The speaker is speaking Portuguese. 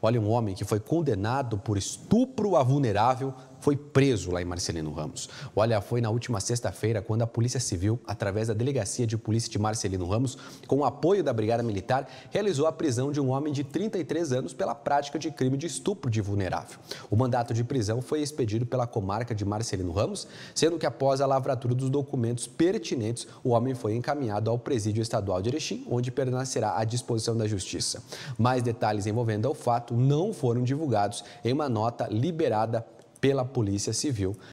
Olha, um homem que foi condenado por estupro a vulnerável foi preso lá em Marcelino Ramos. Olha, foi na última sexta-feira quando a Polícia Civil, através da Delegacia de Polícia de Marcelino Ramos, com o apoio da Brigada Militar, realizou a prisão de um homem de 33 anos pela prática de crime de estupro de vulnerável. O mandato de prisão foi expedido pela comarca de Marcelino Ramos, sendo que após a lavratura dos documentos pertinentes, o homem foi encaminhado ao presídio estadual de Erechim, onde permanecerá à disposição da Justiça. Mais detalhes envolvendo o fato não foram divulgados em uma nota liberada pela Polícia Civil